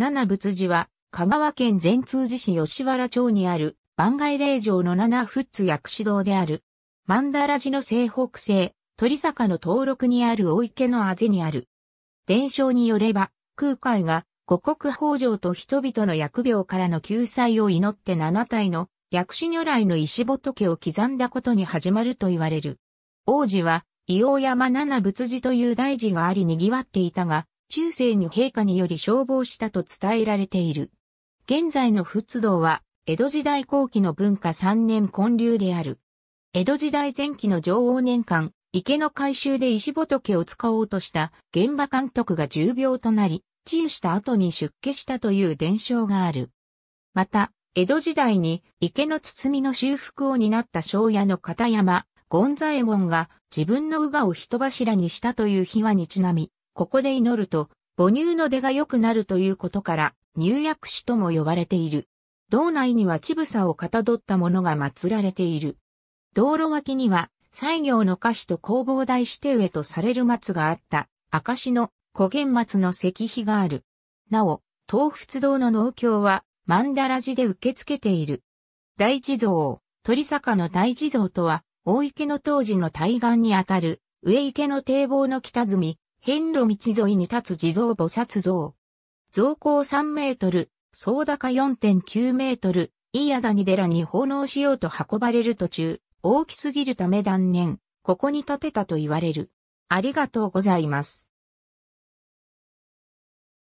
七仏寺は、香川県善通寺市吉原町にある、番外霊場の七仏薬師堂である。曼荼羅寺の西北西、鳥坂の登録にある大池のあぜにある。伝承によれば、空海が、五国豊穣と人々の疫病からの救済を祈って七体の薬師如来の石仏を刻んだことに始まると言われる。王子は、硫黄山七仏寺という大寺があり賑わっていたが、中世に陛下により消防したと伝えられている。現在の仏道は、江戸時代後期の文化3年建立である。江戸時代前期の上王年間、池の改修で石仏を使おうとした現場監督が重病となり、治癒した後に出家したという伝承がある。また、江戸時代に池の包みの修復を担った庄屋の片山、ゴンザエモンが自分の乳母を人柱にしたという秘話にちなみ、ここで祈ると、母乳の出が良くなるということから、入薬師とも呼ばれている。道内には乳房をかたどったものが祀られている。道路脇には、西行の歌碑と工房大師定へとされる松があった、証の古玄松の石碑がある。なお、東仏堂の農協は、ンダラ寺で受け付けている。大地蔵、鳥坂の大地蔵とは、大池の当時の対岸にあたる、上池の堤防の北積み、遍路道沿いに立つ地蔵菩薩像。像高3メートル、総高4.9メートル、飯屋谷寺に奉納しようと運ばれる途中、大きすぎるため断念、ここに建てたと言われる。ありがとうございます。